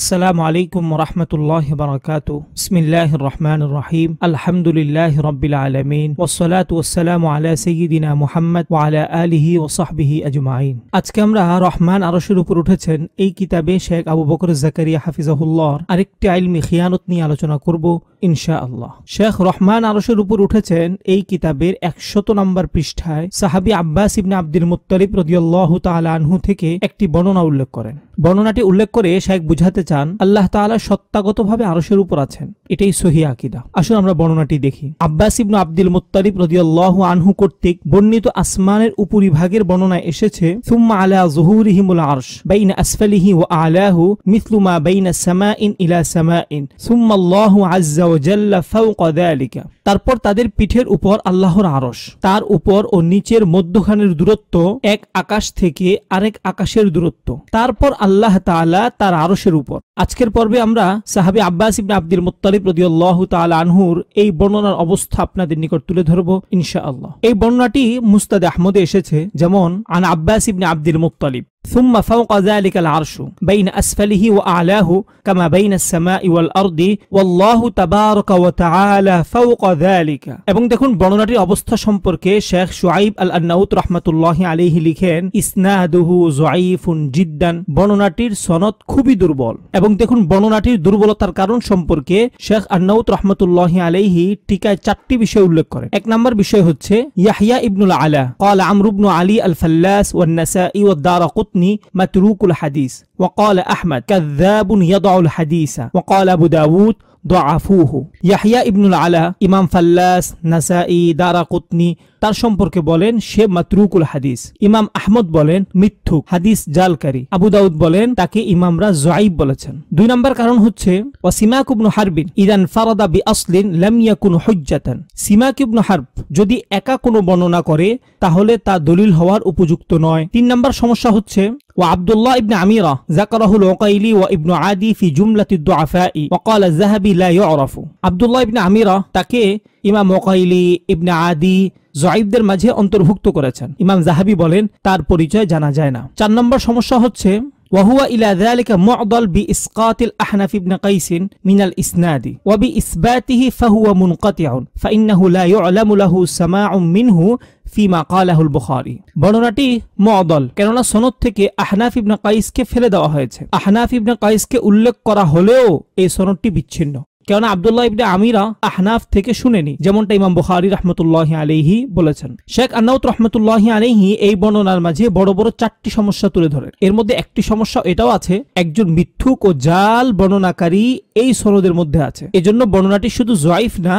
আসসালামু আলাইকুম রহমতুল্লাহ বরকাত বিসমিল্লাহ রহমান রহিম আলহামদুলিল্লাহ রবিল আলমিন ওসলাত ওসালাম আলা সঈদিনা মুহাম্মদ ওয়ালা আলিহি ওসাহবিহি আজমাইন আজকে আমরা রহমান আরশের উপর উঠেছেন এই কিতাবে শেখ আবু বকর জাকারিয়া হাফিজাহুল্লাহর আরেকটি আইলমি খিয়ানত নিয়ে আলোচনা করব ইনশা আল্লাহ শেখ রহমান আরশের উপর উঠেছেন এই কিতাবের একশত নম্বর পৃষ্ঠায় সাহাবি আব্বাস ইবনে আব্দুল মুতালিব রদিয়াল্লাহ তাল আনহু থেকে একটি বর্ণনা উল্লেখ করেন বর্ণনাটি উল্লেখ করে শেখ বুঝাতে চান আল্লাহ তালা ভাবে আরসের উপর আছেন এটাই সহি আকিদা আসুন আমরা বর্ণনাটি দেখি আব্বাস ইবনু আব্দুল মুতালিব রদিয়াল্লাহ আনহু কর্তৃক বর্ণিত আসমানের উপরিভাগের বর্ণনা এসেছে সুম্মা আলা জুহুরিহিমুল আরশ বাইন আসফালিহি ও আলাহু মিসলুমা বাইন সামা ইন ইলা সামা ইন সুম্মাল্লাহ আজ্জা ও জাল্লা ফাউকা দালিকা তারপর তাদের পিঠের উপর আল্লাহর আরস তার উপর ও নিচের মধ্যখানের দূরত্ব এক আকাশ থেকে আরেক আকাশের দূরত্ব তারপর আল্লাহ তালা তার আরসের উপর খবর আজকের পর্বে আমরা সাহাবি আব্বাস ইবনে আব্দুল মোত্তালিব রদিউল্লাহ তাল আনহুর এই বর্ণনার অবস্থা আপনাদের নিকট তুলে ধরব ইনশাআল্লাহ এই বর্ণনাটি মুস্তাদ আহমদে এসেছে যেমন আন আব্বাস ইবনে আব্দুল মোত্তালিব ثم فوق ذلك العرش بين أسفله وأعلاه كما بين السماء والأرض والله تبارك وتعالى فوق ذلك এবং দেখুন বর্ণনাটির অবস্থা সম্পর্কে শেখ শুআইব আল আন্নাউত রাহমাতুল্লাহি আলাইহি লিখেন ইসনাদুহু যুঈফুন জিদ্দান বর্ণনাটির সনদ খুবই দুর্বল এবং দেখুন বর্ণনাটির দুর্বলতার কারণ সম্পর্কে শেখ আন্নাউত রাহমাতুল্লাহি আলাইহি টিকায় চারটি বিষয় উল্লেখ করেন এক নম্বর বিষয় হচ্ছে ইয়াহইয়া ইবনুল আলা قال عمرو بن علي الفلاس والنسائي والدارقطني المتن متروك الحديث وقال أحمد كذاب يضع الحديث وقال أبو داود ضعفوه يحيى ابن العلاء إمام فلاس نسائي دار قطني তার সম্পর্কে বলেন সে মাতরুকুল হাদিস ইমাম আহমদ বলেন মিথ্যুক হাদিস জালকারী আবু দাউদ বলেন তাকে ইমামরা জাইব বলেছেন দুই নম্বর কারণ হচ্ছে ওয়াসিমাক ইবনু হারবিন ইরান ফারাদা বি আসলিন লাম ইয়াকুন হুজ্জাতান সিমাক ইবনু হারব যদি একা কোনো বর্ণনা করে তাহলে তা দলিল হওয়ার উপযুক্ত নয় তিন নম্বর সমস্যা হচ্ছে وعبد ইবনে আমিরা عميرة ذكره العقيلي وابن আদি في جملة الضعفاء وقال الذهبي لا يعرف عبد الله بن عميرة تكي إمام عقيلي ابن عادي জয়ীবদের মাঝে অন্তর্ভুক্ত করেছেন ইমাম জাহাবি বলেন তার পরিচয় জানা যায় না চার নম্বর সমস্যা হচ্ছে وهو إلى ذلك বর্ণনাটি মদল কেননা সনদ থেকে আহনাফ ইবনা কাইসকে ফেলে দেওয়া হয়েছে আহনাফ ইবনা কাইসকে উল্লেখ করা হলেও এই সনদটি বিচ্ছিন্ন কেননা আবদুল্লাহ ইবনে আমিরা আহনাফ থেকে শুনেনি যেমনটা ইমাম বুহারি রহমতুল্লাহ আলিহি বলেছেন শেখ আনাউত রহমতুল্লাহ আলিহি এই বর্ণনার মাঝে বড় বড় চারটি সমস্যা তুলে ধরেন এর মধ্যে একটি সমস্যা এটাও আছে একজন মিথ্যুক ও জাল বর্ণনাকারী এই সনদের মধ্যে আছে এজন্য বর্ণনাটি শুধু জয়ফ না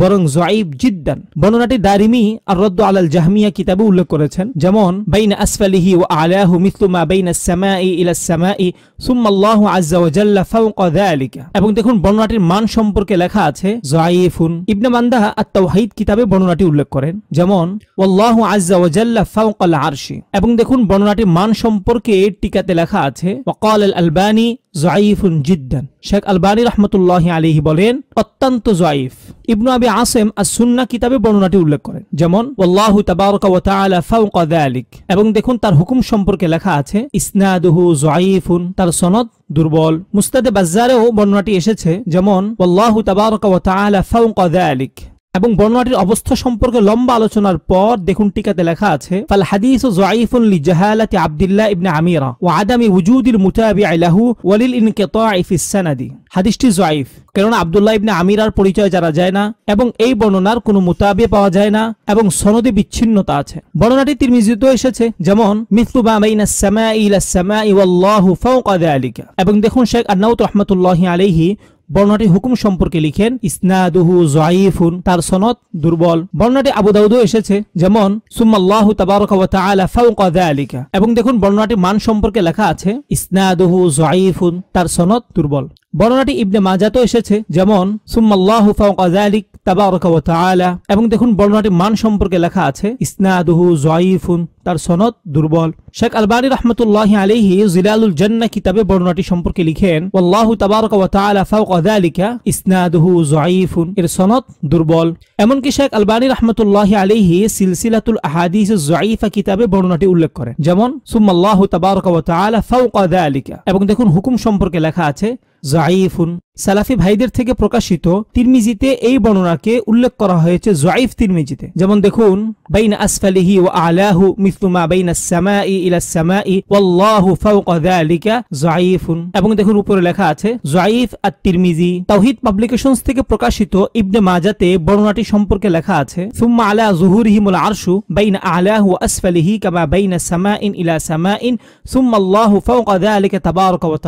বরং জয়ীব জিদ্দান বর্ণনাটি দারিমি আর রদ্দ আলাল জাহমিয়া কিতাবে উল্লেখ করেছেন যেমন বাইন আসফালিহি ও আলাহু মিথলুমা বাইন সামাই ইলা সামাই সুম্মাল্লাহু আজ্জা জাল্লা ফাওকা যালিকা এবং দেখুন বর্ণনাটির মান সম্পর্কে লেখা আছে জয়ীফুন ইবনে মান্দা আত তাওহীদ কিতাবে বর্ণনাটি উল্লেখ করেন যেমন ওয়াল্লাহু আজ্জা ওয়াজাল্লা ফাওকাল আরশি এবং দেখুন বর্ণনাটির মান সম্পর্কে টিকাতে লেখা আছে ওয়াকাল আল আলবানী জয়ীফুন জিদ্দান শেখ আলবানী রহমতুল্লাহ আলিহি বলেন অত্যন্ত জয়ীফ ইবনু আবি আসেম আর সুন্না কিতাবে বর্ণনাটি উল্লেখ করেন যেমন ওল্লাহু তাবারকালিক এবং দেখুন তার হুকুম সম্পর্কে লেখা আছে ইসনাদুহু জয়ীফুন তার সনদ দুর্বল মুস্তাদে বাজারেও বর্ণনাটি এসেছে যেমন ওল্লাহু তাবারকালিক এবং বর্ণনাটির অবস্থা সম্পর্কে লম্বা আলোচনার পর দেখুন টিকাতে লেখা আছে ফাল হাদিস ও জয়ফুল লি জাহালাতি আবদুল্লাহ ইবনে আমিরা ও আদামি উজুদিল মুতাবি আইলাহু ওয়ালিল ইন কেতাইফিসানাদি হাদিসটি জয়ফ কেননা আবদুল্লাহ ইবনে আমিরার পরিচয় জানা যায় না এবং এই বর্ণনার কোনো মুতাবি পাওয়া যায় না এবং সনদে বিচ্ছিন্নতা আছে বর্ণনাটি তিরমিজিতেও এসেছে যেমন মিসলু বাইনা সামা ইলা সামা ওয়াল্লাহু ফাওকা যালিকা এবং দেখুন শেখ আদনাউত রহমাতুল্লাহি আলাইহি বর্ণনাটি হুকুম সম্পর্কে লিখেন ইসনাদুহু জাইফুন তার সনদ দুর্বল বর্ণাটি আবু দাউদ এসেছে যেমন সুম্মাল্লাহু তাবারাকা ওয়া তাআলা ফাওকা যালিকা এবং দেখুন বর্ণনাটি মান সম্পর্কে লেখা আছে ইসনাদুহু জাইফুন তার সনদ দুর্বল বর্ণনাটি ইবনে মাজাতেও এসেছে যেমন সুম্মাল্লাহু ফাউকাজালিক তাবারকাওয়াত এবং দেখুন বর্ণনাটি মান সম্পর্কে লেখা আছে ইসনাদুহু জয়ীফুন তার সনদ দুর্বল শেখ আলবানী রহমতুল্লাহ আলহি জিলালুল জন্না কিতাবে বর্ণনাটি সম্পর্কে লিখেন ওল্লাহু তাবারকালিকা ইসনাদহু জয়ীফুন এর সনদ দুর্বল এমনকি শেখ আলবানী রহমতুল্লাহ আলহি সিলসিলাতুল আহাদিস জয়ীফা কিতাবে বর্ণনাটি উল্লেখ করেন যেমন সুম্মাল্লাহু তাবারকালিকা এবং দেখুন হুকুম সম্পর্কে লেখা আছে ضعيف সালাফি ভাইদের থেকে প্রকাশিত তিরমিজিতে এই বর্ণনাকে উল্লেখ করা হয়েছে জয়ীফ তিরমিজিতে যেমন দেখুন বাইন আসফালিহি ও আলাহু মিসলুমা বাইন এবং দেখুন উপরে লেখা আছে জয়ীফ আর তিরমিজি তাওহিদ পাবলিকেশনস থেকে প্রকাশিত ইবনে মাজাতে বর্ণনাটি সম্পর্কে লেখা আছে সুম্মা আলা জুহুরিহিমুল আরশু বাইন আলাহু আসফালিহি কামা বাইন সামাইন ইলা সামাইন সুম্মা আল্লাহু ফাওকা যালিকা তাবারাকা ওয়া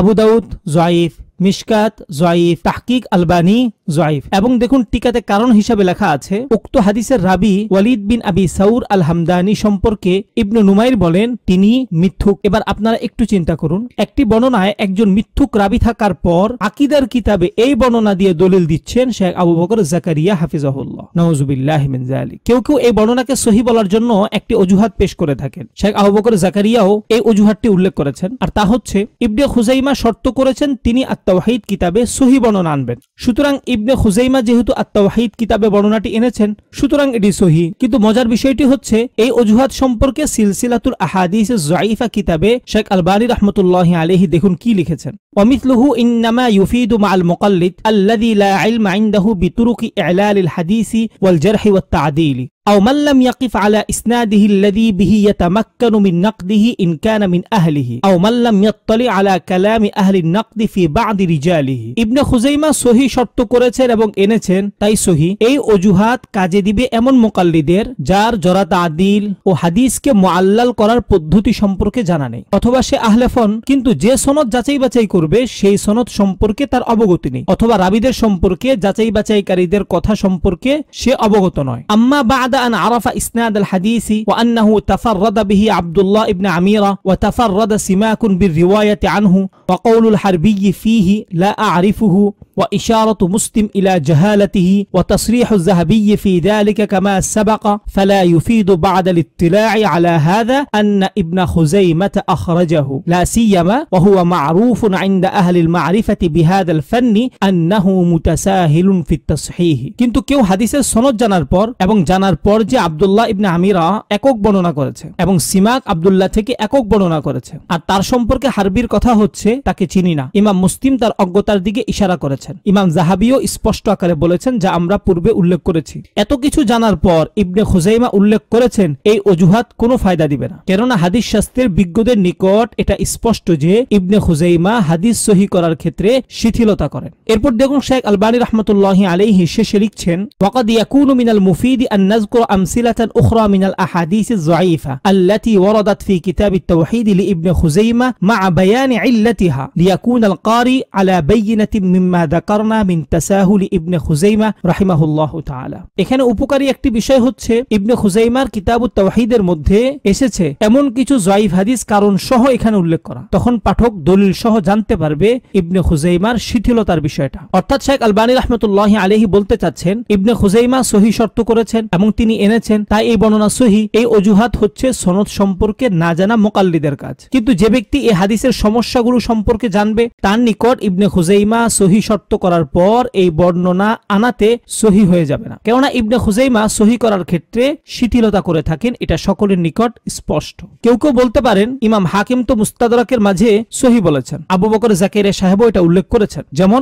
আবু দাউদ জয়ীফ মিসকাত জয়ীফ তাহকিক আলবানি জয়ীফ এবং দেখুন টিকাতে কারণ হিসাবে লেখা আছে উক্ত হাদিসের রাবি ওয়ালিদ বিন আবি সাউর আল হামদানি সম্পর্কে ইবনু নুমাইর বলেন তিনি মিথ্যুক এবার আপনারা একটু চিন্তা করুন একটি বর্ণনায় একজন মিথ্যুক রাবি থাকার পর আকিদার কিতাবে এই বর্ণনা দিয়ে দলিল দিচ্ছেন শেখ আবু বকর জাকারিয়া হাফিজাহুল্লাহ নওয়াজুবিল্লাহ মিনজালি কেউ কেউ এই বর্ণনাকে সহি বলার জন্য একটি অজুহাত পেশ করে থাকেন শেখ আবু বকর জাকারিয়াও এই অজুহাতটি উল্লেখ করেছেন আর তা হচ্ছে ইবনে হুজাইমা শর্ত করেছেন তিনি আত্মাহিদ কিতাবে সহি বর্ণনা আনবেন সুতরাং ইবনে খুজাইমা যেহেতু আত্মাহিদ কিতাবে বর্ণনাটি এনেছেন সুতরাং এটি সহি কিন্তু মজার বিষয়টি হচ্ছে এই অজুহাত সম্পর্কে সিলসিলাতুল আহাদিস জাইফা কিতাবে শেখ আলবানী রহমতুল্লাহ আলহি দেখুন কি লিখেছেন অমিতলুহু ইন্নামা ইউফিদু মাল মুকাল্লিদ আল্লাদি লা ইলমা ইনদাহু বিতুরুকি এলা আল হাদিসি ওয়াল জারহি ওয়াত তা'দিলি আও মাল্লাম ইয়াকিফ আলা ইসনাদিহি আল্লাযী বিহি ইয়াতামাক্কানু মিন নাকদিহি ইন কানা মিন আহলিহি আও মাল্লাম ইয়াত্তালি আলা কালামি আহলি নাকদি ফি বাদি রিজালিহি ইবনে খুজাইমা সহি শর্ত করেছেন এবং এনেছেন তাই সহি এই অজুহাত কাজে দিবে এমন মোকাল্লিদের যার জরা তাদিল ও হাদিসকে মুআল্লাল করার পদ্ধতি সম্পর্কে জানা নেই অথবা সে আহলেফন কিন্তু যে সনদ যাচাই বাছাই করবে সেই সনদ সম্পর্কে তার অবগতি নেই অথবা রাবিদের সম্পর্কে যাচাই বাছাইকারীদের কথা সম্পর্কে সে অবগত নয় আম্মা বাদ بعد أن عرف إسناد الحديث وأنه تفرد به عبد الله بن عميرة وتفرد سماك بالرواية عنه وقول الحربي فيه لا أعرفه وإشارة مسلم إلى جهالته وتصريح الذهبي في ذلك كما سبق فلا يفيد بعد الاطلاع على هذا أن ابن خزيمة أخرجه لا سيما وهو معروف عند أهل المعرفة بهذا الفن أنه متساهل في التصحيح كنت كيو حديث سنو جانر بور ابن جانر পর যে আবদুল্লাহ ইবনে আমিরা একক বর্ণনা করেছে এবং সিমাক আবদুল্লাহ থেকে একক বর্ণনা করেছে আর তার সম্পর্কে হারবির কথা হচ্ছে তাকে চিনি না ইমাম মুসলিম তার অজ্ঞতার দিকে ইশারা করেছেন ইমাম জাহাবিও স্পষ্ট আকারে বলেছেন যা আমরা পূর্বে উল্লেখ করেছি এত কিছু জানার পর ইবনে হুজাইমা উল্লেখ করেছেন এই অজুহাত কোনো ফায়দা দিবে না কেননা হাদিস শাস্ত্রের বিজ্ঞদের নিকট এটা স্পষ্ট যে ইবনে হুজাইমা হাদিস সহি করার ক্ষেত্রে শিথিলতা করেন এরপর দেখুন শেখ আলবানী রহমতুল্লাহ আলাইহি শেষে লিখছেন বকাদিয়া ইয়াকুনু মিনাল মুফিদি আন ونذكر أمثلة أخرى من الأحاديث الضعيفة التي وردت في كتاب التوحيد لابن خزيمة مع بيان علتها ليكون القارئ على بينة مما ذكرنا من تساهل ابن خزيمة رحمه الله تعالى এখানে উপকারী একটি বিষয় হচ্ছে ইবনে খুজাইমার কিতাব তাওহিদের মধ্যে এসেছে এমন কিছু জয়ীফ হাদিস কারণ সহ এখানে উল্লেখ করা তখন পাঠক দলিল সহ জানতে পারবে ইবনে খুজাইমার শিথিলতার বিষয়টা অর্থাৎ শেখ আলবানী রহমতুল্লাহ আলহী বলতে চাচ্ছেন ইবনে খুজাইমা সহি শর্ত করেছেন এবং তিনি তিনি এনেছেন তাই এই বর্ণনা সহি এই অজুহাত হচ্ছে সনদ সম্পর্কে না জানা মোকাল্লিদের কাজ কিন্তু যে ব্যক্তি এই হাদিসের সমস্যাগুলো সম্পর্কে জানবে তার নিকট ইবনে হুজেইমা সহি শর্ত করার পর এই বর্ণনা আনাতে সহি হয়ে যাবে না কেননা ইবনে হুজেইমা সহি করার ক্ষেত্রে শিথিলতা করে থাকেন এটা সকলের নিকট স্পষ্ট কেউ কেউ বলতে পারেন ইমাম হাকিম তো মুস্তাদাকের মাঝে সহি বলেছেন আবু বকর জাকির সাহেব এটা উল্লেখ করেছেন যেমন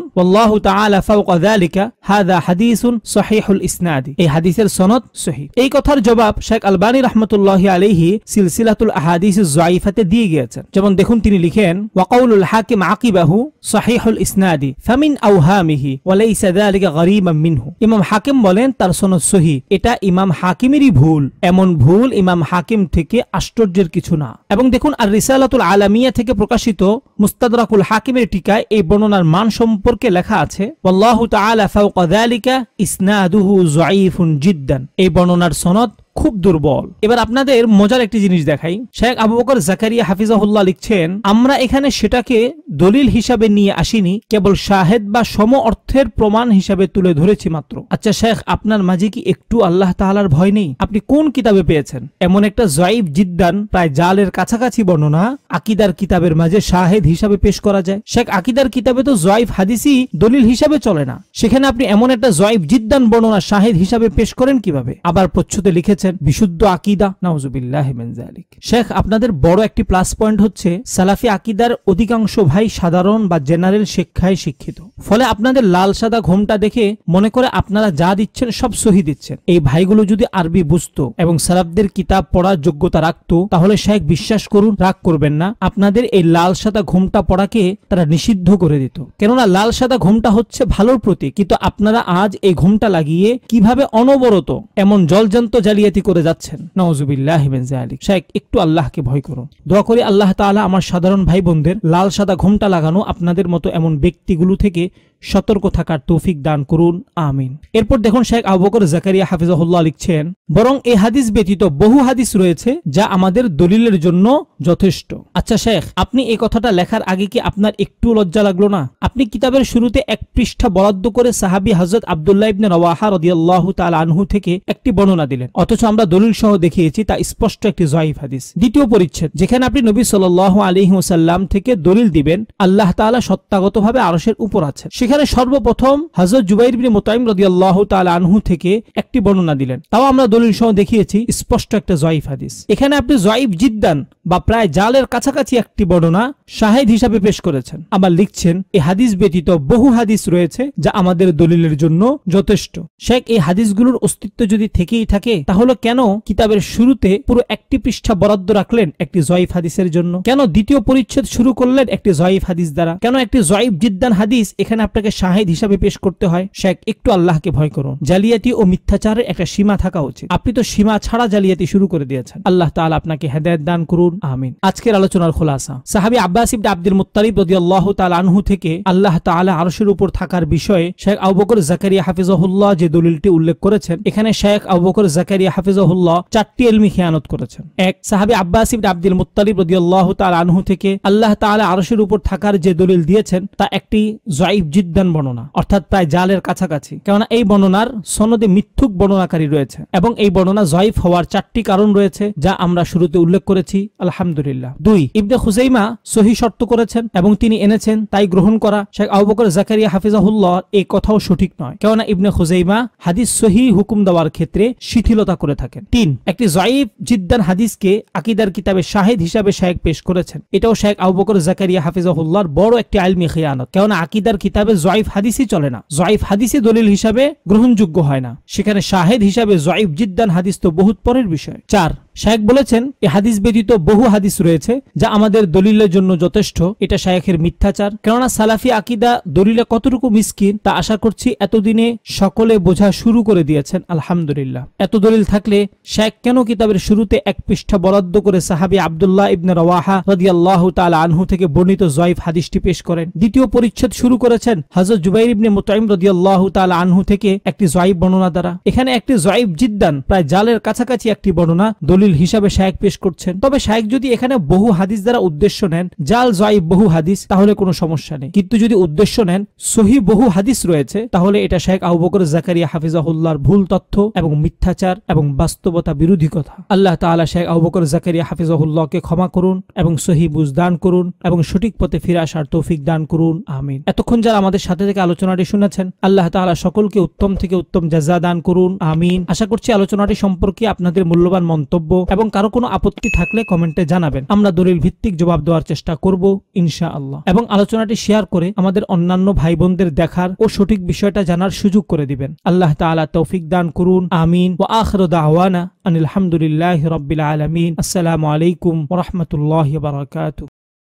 এই হাদিসের সনদ সহি সহি এই কথার জবাব শেখ আলবানী রহমতুল্লাহ আলিহি সিলসিলাতুল আহাদিস জয়ীফাতে দিয়ে গিয়েছেন যেমন দেখুন তিনি লিখেন ওয়াকাউলুল হাকিম আকিবাহু সাহিহুল ইসনাদি ফামিন আউহামিহি ওয়ালাইসা যালিকা গরিবাম মিনহু ইমাম হাকিম বলেন তার সনদ সহি এটা ইমাম হাকিমেরই ভুল এমন ভুল ইমাম হাকিম থেকে আশ্চর্যের কিছু না এবং দেখুন আর রিসালাতুল আলামিয়া থেকে প্রকাশিত মুস্তাদরাকুল হাকিমের টিকায় এই বর্ণনার মান সম্পর্কে লেখা আছে ওয়াল্লাহু তাআলা ফাওকা যালিকা ইসনাদুহু যায়ীফুন জিদ্দান এই con un arsonot খুব দুর্বল এবার আপনাদের মজার একটি জিনিস দেখাই শেখ আবু বকর জাকারিয়া হাফিজাহুল্লাহ লিখছেন আমরা এখানে সেটাকে দলিল হিসাবে নিয়ে আসিনি কেবল শাহেদ বা সম অর্থের প্রমাণ হিসাবে তুলে ধরেছি মাত্র আচ্ছা শেখ আপনার মাঝে কি একটু আল্লাহ তাহলার ভয় নেই আপনি কোন কিতাবে পেয়েছেন এমন একটা জয়ীব জিদ্দান প্রায় জালের কাছাকাছি বর্ণনা আকিদার কিতাবের মাঝে শাহেদ হিসাবে পেশ করা যায় শেখ আকিদার কিতাবে তো জয়ীব হাদিসি দলিল হিসাবে চলে না সেখানে আপনি এমন একটা জয়ীব জিদ্দান বর্ণনা শাহেদ হিসাবে পেশ করেন কিভাবে আবার প্রচ্ছদে লিখেছেন করেছেন বিশুদ্ধ আকিদা নাউজুবিল্লাহ হেমেনজালিক শেখ আপনাদের বড় একটি প্লাস পয়েন্ট হচ্ছে সালাফি আকিদার অধিকাংশ ভাই সাধারণ বা জেনারেল শিক্ষায় শিক্ষিত ফলে আপনাদের লাল সাদা ঘোমটা দেখে মনে করে আপনারা যা দিচ্ছেন সব সহি দিচ্ছেন এই ভাইগুলো যদি আরবি বুঝত এবং সালাফদের কিতাব পড়ার যোগ্যতা রাখত তাহলে শেখ বিশ্বাস করুন রাগ করবেন না আপনাদের এই লাল সাদা ঘোমটা পড়াকে তারা নিষিদ্ধ করে দিত কেননা লাল সাদা ঘোমটা হচ্ছে ভালোর প্রতীক কিন্তু আপনারা আজ এই ঘোমটা লাগিয়ে কিভাবে অনবরত এমন জলজান্ত জ্বালিয়ে বেদায়তি করে যাচ্ছেন নওয়াজুবিল্লাহ আলিক শেখ একটু আল্লাহকে ভয় করুন দোয়া করি আল্লাহ তালা আমার সাধারণ ভাই বোনদের লাল সাদা ঘোমটা লাগানো আপনাদের মতো এমন ব্যক্তিগুলো থেকে সতর্ক থাকার তৌফিক দান করুন আমিন এরপর দেখুন শেখ আবুবকর জাকারিয়া হাফিজাহুল্লাহ লিখছেন বরং এই হাদিস ব্যতীত বহু হাদিস রয়েছে যা আমাদের দলিলের জন্য যথেষ্ট আচ্ছা শেখ আপনি এই কথাটা লেখার আগে কি আপনার একটু লজ্জা লাগলো না আপনি কিতাবের শুরুতে এক পৃষ্ঠা বরাদ্দ করে সাহাবি হজরত আবদুল্লাহ ইবনে রওয়াহা রদিয়াল্লাহ তাল আনহু থেকে একটি বর্ণনা দিলেন অথচ আমরা দলিল সহ দেখিয়েছি তা স্পষ্ট একটি জয়ীফ হাদিস দ্বিতীয় পরিচ্ছেদ যেখানে আপনি নবী সাল আলী ওসাল্লাম থেকে দলিল দিবেন আল্লাহ তালা সত্তাগতভাবে আরসের উপর আছেন সেখানে এখানে সর্বপ্রথম হজরত জুবাইর বিন মোতাইম রদি আল্লাহ তাল আনহু থেকে একটি বর্ণনা দিলেন তাও আমরা দলিল সহ দেখিয়েছি স্পষ্ট একটা জয়ীফ হাদিস এখানে আপনি জয়ীফ জিদ্দান বা প্রায় জালের কাছাকাছি একটি বর্ণনা শাহেদ হিসাবে পেশ করেছেন আবার লিখছেন এই হাদিস ব্যতীত বহু হাদিস রয়েছে যা আমাদের দলিলের জন্য যথেষ্ট শেখ এই হাদিসগুলোর অস্তিত্ব যদি থেকেই থাকে তাহলে কেন কিতাবের শুরুতে পুরো একটি পৃষ্ঠা বরাদ্দ রাখলেন একটি জয়ীফ হাদিসের জন্য কেন দ্বিতীয় পরিচ্ছেদ শুরু করলেন একটি জয়ীফ হাদিস দ্বারা কেন একটি জয়ীফ জিদ্দান হাদিস এখানে আপনাকে তাকে শাহেদ হিসাবে পেশ করতে হয় শেখ একটু আল্লাহকে ভয় করুন জালিয়াতি ও মিথ্যাচারের একটা সীমা থাকা উচিত আপনি তো সীমা ছাড়া জালিয়াতি শুরু করে দিয়েছেন আল্লাহ তাআলা আপনাকে হেদায়ত দান করুন আমিন আজকের আলোচনার খোলাসা সাহাবি আব্বাস ইবনে আব্দুল রদি আল্লাহ তাল আনহু থেকে আল্লাহ তাআলা আরসের উপর থাকার বিষয়ে শেখ আবু বকর জাকারিয়া হাফিজাহুল্লাহ যে দলিলটি উল্লেখ করেছেন এখানে শেখ আবু বকর জাকারিয়া হাফিজাহুল্লাহ চারটি এলমি খেয়ানত করেছেন এক সাহাবি আব্বাস ইবনে আব্দুল রদি আল্লাহ তাল আনহু থেকে আল্লাহ তাআলা আরসের উপর থাকার যে দলিল দিয়েছেন তা একটি জয়ীব জিদ্দ বিদ্যান বর্ণনা অর্থাৎ প্রায় জালের কাছাকাছি কেননা এই বর্ণনার সনদে মিথ্যুক বর্ণনাকারী রয়েছে এবং এই বর্ণনা জয়ফ হওয়ার চারটি কারণ রয়েছে যা আমরা শুরুতে উল্লেখ করেছি আলহামদুলিল্লাহ দুই ইবনে হুসেইমা সহি শর্ত করেছেন এবং তিনি এনেছেন তাই গ্রহণ করা শেখ আবুবকর জাকারিয়া হাফিজাহুল্লাহ এই কথাও সঠিক নয় কেননা ইবনে হুজাইমা হাদিস সহি হুকুম দেওয়ার ক্ষেত্রে শিথিলতা করে থাকেন তিন একটি জয়ীফ জিদ্দান হাদিসকে আকিদার কিতাবে শাহেদ হিসাবে শাহেক পেশ করেছেন এটাও শেখ আবুবকর জাকারিয়া হাফিজাহুল্লাহর বড় একটি আলমি খেয়ানত কেননা আকিদার কিতাবে জয়ীফ হাদিসই চলে না জয়ফ হাদিসই দলিল হিসাবে গ্রহণযোগ্য হয় না সেখানে শাহেদ হিসাবে জয়ীফ জিদ্দান হাদিস তো বহুত পরের বিষয় চার শায়েক বলেছেন এ হাদিস ব্যতীত বহু হাদিস রয়েছে যা আমাদের দলিলের জন্য যথেষ্ট এটা শায়েখের মিথ্যাচার কেননা সালাফি আকিদা দলিলে কতটুকু মিসকিন তা আশা করছি এতদিনে সকলে বোঝা শুরু করে দিয়েছেন আলহামদুলিল্লাহ এত দলিল থাকলে শায়েক কেন কিতাবের শুরুতে এক পৃষ্ঠা বরাদ্দ করে সাহাবি আবদুল্লাহ ইবনে রওয়াহা রদিয়াল্লাহ তাল আনহু থেকে বর্ণিত জয়ফ হাদিসটি পেশ করেন দ্বিতীয় পরিচ্ছেদ শুরু করেছেন হাজর জুবাইর ইবনে মোতাইম রদিয়াল্লাহ তাল আনহু থেকে একটি জয়ীব বর্ণনা দ্বারা এখানে একটি জয়ীব জিদ্দান প্রায় জালের কাছাকাছি একটি বর্ণনা দলিল দলিল হিসাবে শায়েক পেশ করছেন তবে শায়েক যদি এখানে বহু হাদিস দ্বারা উদ্দেশ্য নেন জাল জয় বহু হাদিস তাহলে কোনো সমস্যা নেই কিন্তু যদি উদ্দেশ্য নেন সহি বহু হাদিস রয়েছে তাহলে এটা শেখ আবু বকর জাকারিয়া হাফিজাহুল্লাহর ভুল তথ্য এবং মিথ্যাচার এবং বাস্তবতা বিরোধী কথা আল্লাহ তালা শেখ আবু বকর জাকারিয়া হাফিজাহুল্লাহকে ক্ষমা করুন এবং সহি বুঝ দান করুন এবং সঠিক পথে ফিরে আসার তৌফিক দান করুন আমিন এতক্ষণ যারা আমাদের সাথে থেকে আলোচনাটি শুনেছেন আল্লাহ তালা সকলকে উত্তম থেকে উত্তম জাজা দান করুন আমিন আশা করছি আলোচনাটি সম্পর্কে আপনাদের মূল্যবান মন্তব্য এবং কারো কোনো আপত্তি থাকলে কমেন্টে জানাবেন আমরা দলিল ভিত্তিক জবাব দেওয়ার চেষ্টা করব ইনশা আল্লাহ এবং আলোচনাটি শেয়ার করে আমাদের অন্যান্য ভাই বোনদের দেখার ও সঠিক বিষয়টা জানার সুযোগ করে দিবেন আল্লাহ তালা তৌফিক দান করুন আমিন ও আখর দাওয়ানা আনিলামদুলিল্লাহ রবিল আলমিন আসসালামু আলাইকুম রহমতুল্লাহ বারকাত